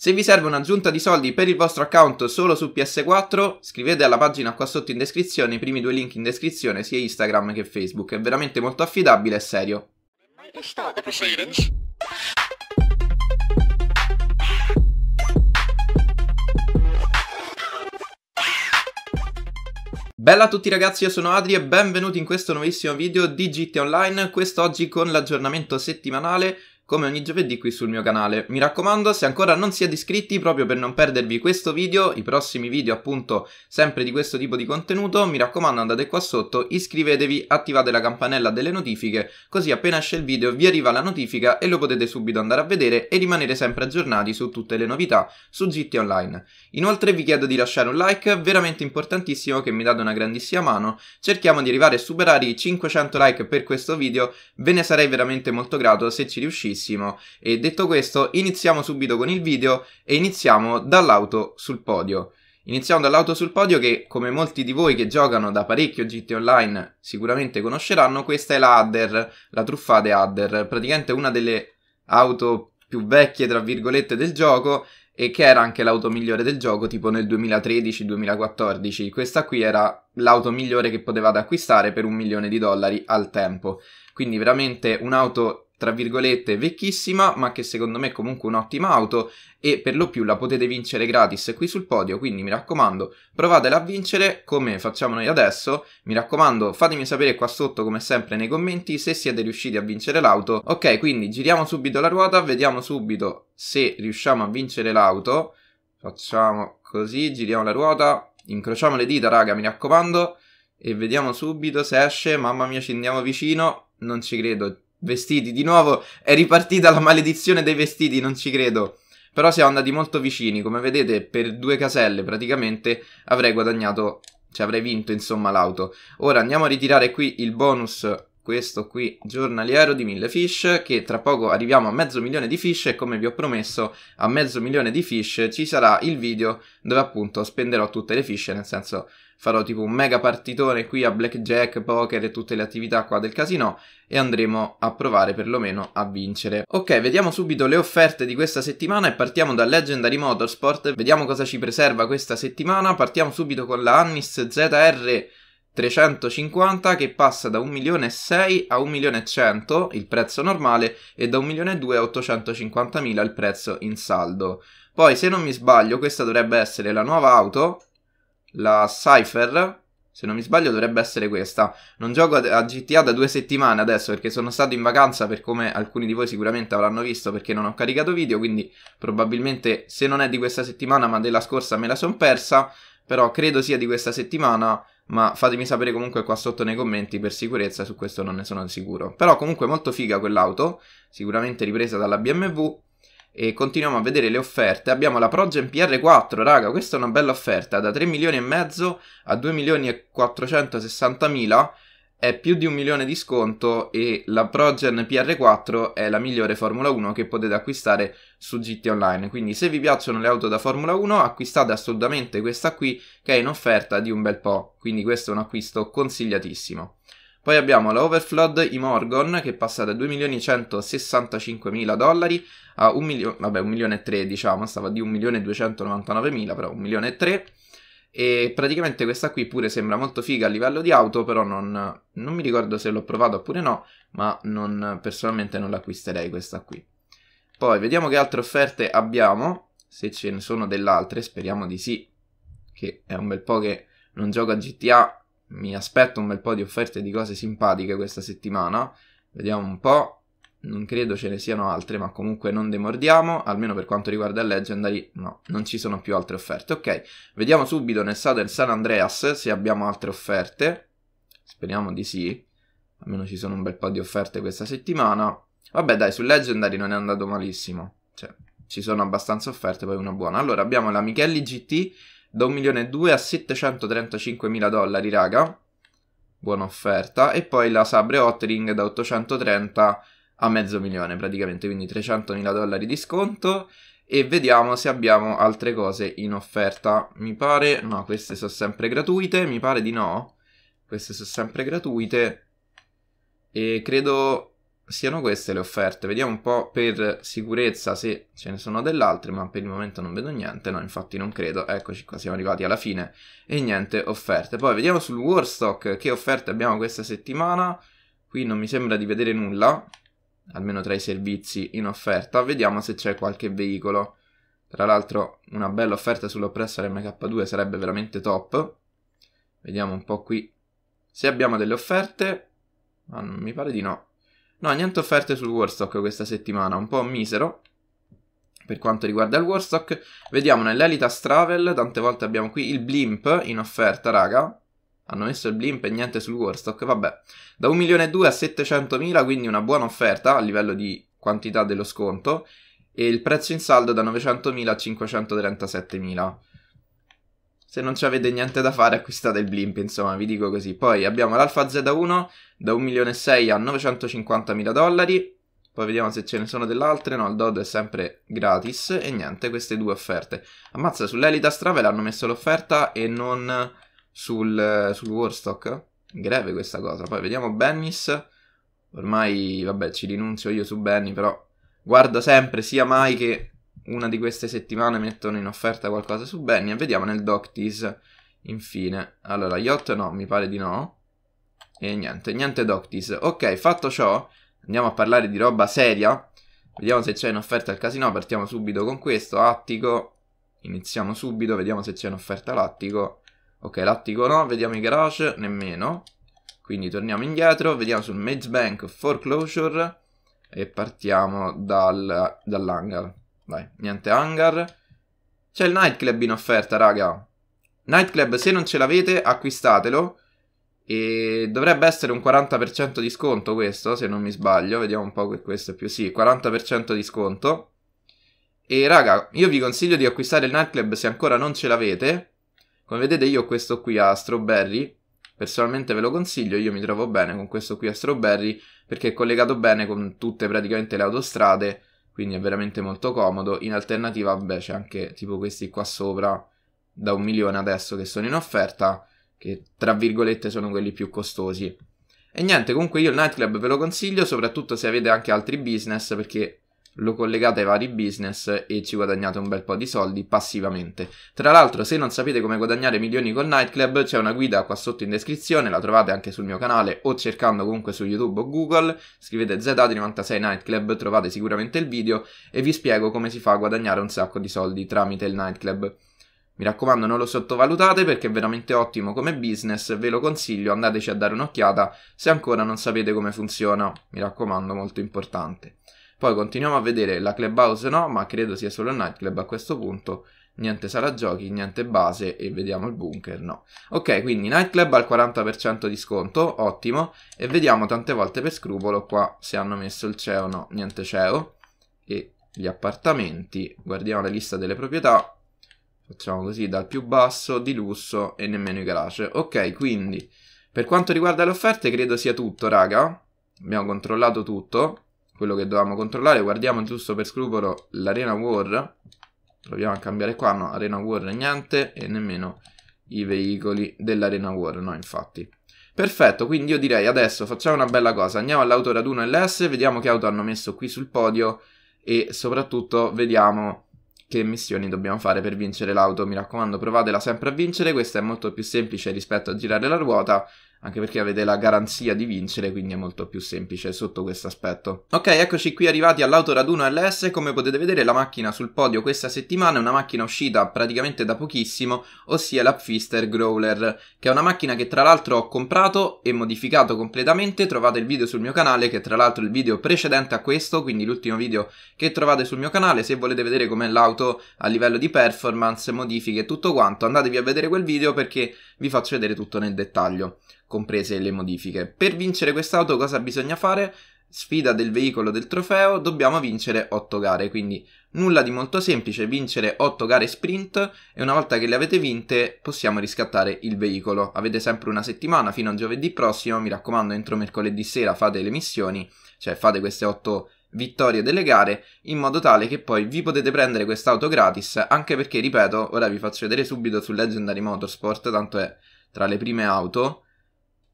Se vi serve un'aggiunta di soldi per il vostro account solo su PS4, scrivete alla pagina qua sotto in descrizione i primi due link in descrizione, sia Instagram che Facebook, è veramente molto affidabile e serio. Bella a tutti ragazzi, io sono Adri e benvenuti in questo nuovissimo video di GT Online, quest'oggi con l'aggiornamento settimanale come ogni giovedì qui sul mio canale. Mi raccomando, se ancora non siete iscritti, proprio per non perdervi questo video, i prossimi video appunto sempre di questo tipo di contenuto, mi raccomando andate qua sotto, iscrivetevi, attivate la campanella delle notifiche, così appena esce il video vi arriva la notifica e lo potete subito andare a vedere e rimanere sempre aggiornati su tutte le novità su GT Online. Inoltre vi chiedo di lasciare un like, veramente importantissimo che mi date una grandissima mano, cerchiamo di arrivare a superare i 500 like per questo video, ve ne sarei veramente molto grato se ci riuscite tantissimo. E detto questo, iniziamo subito con il video e iniziamo dall'auto sul podio. Iniziamo dall'auto sul podio che, come molti di voi che giocano da parecchio GT Online sicuramente conosceranno, questa è la Adder, la truffate Adder, praticamente una delle auto più vecchie, tra virgolette, del gioco e che era anche l'auto migliore del gioco tipo nel 2013-2014. Questa qui era l'auto migliore che potevate acquistare per un milione di dollari al tempo. Quindi veramente un'auto tra virgolette, vecchissima, ma che secondo me è comunque un'ottima auto e per lo più la potete vincere gratis qui sul podio, quindi mi raccomando, provatela a vincere come facciamo noi adesso. Mi raccomando, fatemi sapere qua sotto come sempre nei commenti se siete riusciti a vincere l'auto. Ok, quindi giriamo subito la ruota, vediamo subito se riusciamo a vincere l'auto. Facciamo così, giriamo la ruota, incrociamo le dita, raga, mi raccomando. E vediamo subito se esce, mamma mia ci andiamo vicino, non ci credo, Vestiti, di nuovo è ripartita la maledizione dei vestiti, non ci credo. Però siamo andati molto vicini, come vedete per due caselle praticamente avrei guadagnato, cioè avrei vinto insomma l'auto. Ora andiamo a ritirare qui il bonus, questo qui, giornaliero di 1000 fish, che tra poco arriviamo a mezzo milione di fish e come vi ho promesso a mezzo milione di fish ci sarà il video dove appunto spenderò tutte le fish, nel senso farò tipo un mega partitone qui a blackjack, poker e tutte le attività qua del casino e andremo a provare perlomeno a vincere. Ok, vediamo subito le offerte di questa settimana e partiamo da Legendary Motorsport, vediamo cosa ci preserva questa settimana, partiamo subito con la Annis ZR 350 che passa da 1.600.000 a 1.100.000 il prezzo normale e da 1.200.000 a 850.000 il prezzo in saldo. Poi se non mi sbaglio questa dovrebbe essere la nuova auto la Cypher, se non mi sbaglio dovrebbe essere questa. Non gioco a GTA da due settimane adesso perché sono stato in vacanza per come alcuni di voi sicuramente avranno visto perché non ho caricato video, quindi probabilmente se non è di questa settimana ma della scorsa me la son persa, però credo sia di questa settimana, ma fatemi sapere comunque qua sotto nei commenti per sicurezza, su questo non ne sono sicuro. Però comunque molto figa quell'auto, sicuramente ripresa dalla BMW e continuiamo a vedere le offerte. Abbiamo la Progen PR4, raga, questa è una bella offerta, da 3 milioni e mezzo a 2 milioni e 460 mila, è più di un milione di sconto e la Progen PR4 è la migliore Formula 1 che potete acquistare su GT Online. Quindi se vi piacciono le auto da Formula 1 acquistate assolutamente questa qui che è in offerta di un bel po', quindi questo è un acquisto consigliatissimo. Poi abbiamo la Overflood i Morgan che passa da 2.165.000 dollari a 1 milione, vabbè 1 milione e 3, diciamo, stava di 1.299.000 però 1 milione e 3. E praticamente questa qui pure sembra molto figa a livello di auto però non, non mi ricordo se l'ho provata oppure no, ma non, personalmente non l'acquisterei questa qui. Poi vediamo che altre offerte abbiamo, se ce ne sono delle speriamo di sì, che è un bel po' che non gioco a GTA mi aspetto un bel po' di offerte di cose simpatiche questa settimana. Vediamo un po'. Non credo ce ne siano altre, ma comunque non demordiamo, almeno per quanto riguarda il Legendary, no, non ci sono più altre offerte. Ok, vediamo subito nel SATA San Andreas se abbiamo altre offerte. Speriamo di sì, almeno ci sono un bel po' di offerte questa settimana. Vabbè dai, sul Legendary non è andato malissimo, cioè ci sono abbastanza offerte, poi una buona. Allora abbiamo la Michelli GT da 1.200.000 a 735.000 dollari, raga. Buona offerta. E poi la Sabre Ottering da 830 a mezzo milione, praticamente, quindi 300.000 dollari di sconto. E vediamo se abbiamo altre cose in offerta. Mi pare... No, queste sono sempre gratuite. Mi pare di no. Queste sono sempre gratuite. E credo siano queste le offerte. Vediamo un po' per sicurezza se ce ne sono delle altre, ma per il momento non vedo niente, no infatti non credo, eccoci qua, siamo arrivati alla fine e niente offerte. Poi vediamo sul Warstock che offerte abbiamo questa settimana, qui non mi sembra di vedere nulla, almeno tra i servizi in offerta, vediamo se c'è qualche veicolo. Tra l'altro una bella offerta sull'oppressor MK2 sarebbe veramente top. Vediamo un po' qui se abbiamo delle offerte, ma non mi pare di no. No, niente offerte sul Warstock questa settimana, un po' misero per quanto riguarda il Warstock. Vediamo nell'Elitas Travel, tante volte abbiamo qui il Blimp in offerta, raga. Hanno messo il Blimp e niente sul Warstock, vabbè. Da 1.200.000 a 700.000, quindi una buona offerta a livello di quantità dello sconto. E il prezzo in saldo da 900.000 a 537.000 se non ci avete niente da fare acquistate il blimp, insomma, vi dico così. Poi abbiamo l'Alfa Z1 da 1.600.000 a 950.000 dollari, poi vediamo se ce ne sono delle altre, no, il Dodo è sempre gratis e niente, queste due offerte. Ammazza, sull'Elita Strava l'hanno messo l'offerta e non sul, sul Warstock? Greve questa cosa. Poi vediamo Bennis, ormai, vabbè, ci rinunzio io su Benny, però guarda sempre sia mai che una di queste settimane mettono in offerta qualcosa su Benny e vediamo nel Doctis infine. Allora, Yacht no, mi pare di no. E niente, niente Doctis. Ok, fatto ciò, andiamo a parlare di roba seria. Vediamo se c'è in offerta il casino, partiamo subito con questo, Attico. Iniziamo subito, vediamo se c'è in offerta l'Attico. Ok, l'Attico no, vediamo i garage, nemmeno. Quindi torniamo indietro, vediamo sul Mage Bank Foreclosure e partiamo dal, dall'hangar. Vai, niente hangar. C'è il nightclub in offerta, raga. Nightclub, se non ce l'avete, acquistatelo. E dovrebbe essere un 40% di sconto questo, se non mi sbaglio. Vediamo un po' che questo è più. Sì, 40% di sconto. E raga, io vi consiglio di acquistare il nightclub se ancora non ce l'avete. Come vedete io ho questo qui a Strawberry. Personalmente ve lo consiglio, io mi trovo bene con questo qui a Strawberry perché è collegato bene con tutte praticamente le autostrade quindi è veramente molto comodo. In alternativa, beh, c'è anche tipo questi qua sopra da un milione adesso che sono in offerta, che tra virgolette sono quelli più costosi. E niente, comunque io il nightclub ve lo consiglio, soprattutto se avete anche altri business, perché lo collegate ai vari business e ci guadagnate un bel po' di soldi passivamente. Tra l'altro, se non sapete come guadagnare milioni con Nightclub, c'è una guida qua sotto in descrizione, la trovate anche sul mio canale o cercando comunque su YouTube o Google, scrivete ZA96 Nightclub, trovate sicuramente il video e vi spiego come si fa a guadagnare un sacco di soldi tramite il Nightclub. Mi raccomando, non lo sottovalutate perché è veramente ottimo come business, ve lo consiglio, andateci a dare un'occhiata se ancora non sapete come funziona, mi raccomando, molto importante. Poi continuiamo a vedere la clubhouse no, ma credo sia solo il nightclub a questo punto. Niente sala giochi, niente base e vediamo il bunker, no. Ok, quindi nightclub al 40% di sconto, ottimo. E vediamo tante volte per scrupolo qua se hanno messo il CEO o no. Niente CEO. E gli appartamenti, guardiamo la lista delle proprietà. Facciamo così, dal più basso, di lusso e nemmeno i garage. Ok, quindi per quanto riguarda le offerte credo sia tutto, raga. Abbiamo controllato tutto quello che dovevamo controllare. Guardiamo giusto per scrupolo l'Arena War. Proviamo a cambiare qua, no, Arena War niente e nemmeno i veicoli dell'Arena War, no infatti. Perfetto, quindi io direi adesso facciamo una bella cosa, andiamo all'autoraduno LS, vediamo che auto hanno messo qui sul podio e soprattutto vediamo che missioni dobbiamo fare per vincere l'auto. Mi raccomando, provatela sempre a vincere, questa è molto più semplice rispetto a girare la ruota anche perché avete la garanzia di vincere, quindi è molto più semplice sotto questo aspetto. Ok, eccoci qui arrivati all'autoraduno LS, come potete vedere la macchina sul podio questa settimana è una macchina uscita praticamente da pochissimo, ossia l'Upfister Growler, che è una macchina che tra l'altro ho comprato e modificato completamente, trovate il video sul mio canale, che è tra l'altro il video precedente a questo, quindi l'ultimo video che trovate sul mio canale, se volete vedere com'è l'auto a livello di performance, modifiche e tutto quanto, andatevi a vedere quel video perché vi faccio vedere tutto nel dettaglio comprese le modifiche. Per vincere quest'auto cosa bisogna fare? Sfida del veicolo del trofeo, dobbiamo vincere 8 gare, quindi nulla di molto semplice, vincere 8 gare sprint e una volta che le avete vinte possiamo riscattare il veicolo. Avete sempre una settimana fino a giovedì prossimo, mi raccomando entro mercoledì sera fate le missioni, cioè fate queste 8 vittorie delle gare in modo tale che poi vi potete prendere quest'auto gratis anche perché ripeto ora vi faccio vedere subito su Legendary Motorsport tanto è tra le prime auto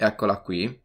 Eccola qui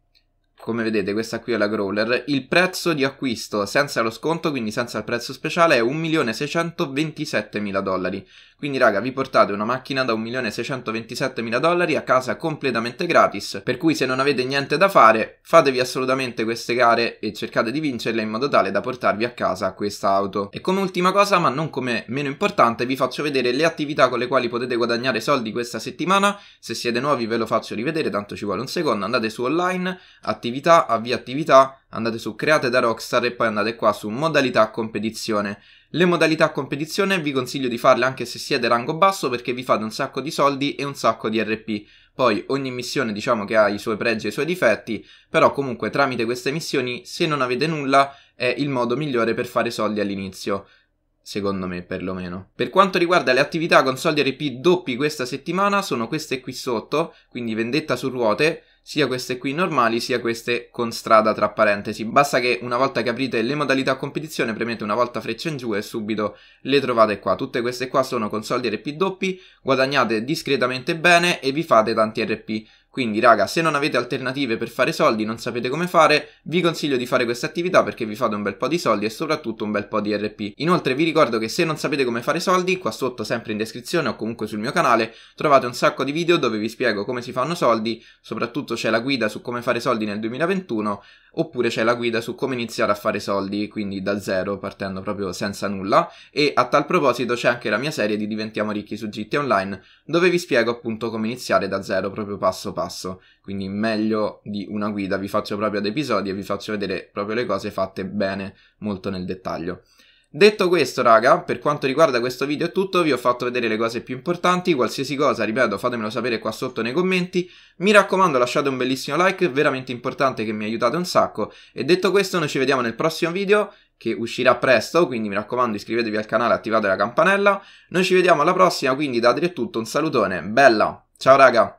come vedete questa qui è la Growler, il prezzo di acquisto senza lo sconto, quindi senza il prezzo speciale, è 1.627.000 dollari. Quindi raga, vi portate una macchina da 1.627.000 dollari a casa completamente gratis, per cui se non avete niente da fare, fatevi assolutamente queste gare e cercate di vincerle in modo tale da portarvi a casa questa auto. E come ultima cosa, ma non come meno importante, vi faccio vedere le attività con le quali potete guadagnare soldi questa settimana. Se siete nuovi ve lo faccio rivedere, tanto ci vuole un secondo, andate su online, attivate attività, avvia attività, andate su create da Rockstar e poi andate qua su modalità competizione. Le modalità competizione vi consiglio di farle anche se siete rango basso perché vi fate un sacco di soldi e un sacco di RP. Poi ogni missione diciamo che ha i suoi pregi e i suoi difetti, però comunque tramite queste missioni se non avete nulla è il modo migliore per fare soldi all'inizio secondo me perlomeno. Per quanto riguarda le attività con soldi RP doppi questa settimana, sono queste qui sotto, quindi vendetta su ruote, sia queste qui normali sia queste con strada tra parentesi. Basta che una volta che aprite le modalità competizione premete una volta freccia in giù e subito le trovate qua. Tutte queste qua sono con soldi RP doppi, guadagnate discretamente bene e vi fate tanti RP quindi raga, se non avete alternative per fare soldi, non sapete come fare, vi consiglio di fare questa attività perché vi fate un bel po' di soldi e soprattutto un bel po' di RP. Inoltre vi ricordo che se non sapete come fare soldi, qua sotto sempre in descrizione o comunque sul mio canale, trovate un sacco di video dove vi spiego come si fanno soldi, soprattutto c'è la guida su come fare soldi nel 2021, oppure c'è la guida su come iniziare a fare soldi, quindi da zero, partendo proprio senza nulla, e a tal proposito c'è anche la mia serie di Diventiamo ricchi su GT Online, dove vi spiego appunto come iniziare da zero proprio passo passo passo. Quindi meglio di una guida, vi faccio proprio ad episodi e vi faccio vedere proprio le cose fatte bene, molto nel dettaglio. Detto questo, raga, per quanto riguarda questo video è tutto, vi ho fatto vedere le cose più importanti, qualsiasi cosa, ripeto, fatemelo sapere qua sotto nei commenti, mi raccomando lasciate un bellissimo like, veramente importante che mi aiutate un sacco, e detto questo noi ci vediamo nel prossimo video, che uscirà presto, quindi mi raccomando iscrivetevi al canale, attivate la campanella, noi ci vediamo alla prossima, quindi da dire tutto, un salutone, bella, ciao raga!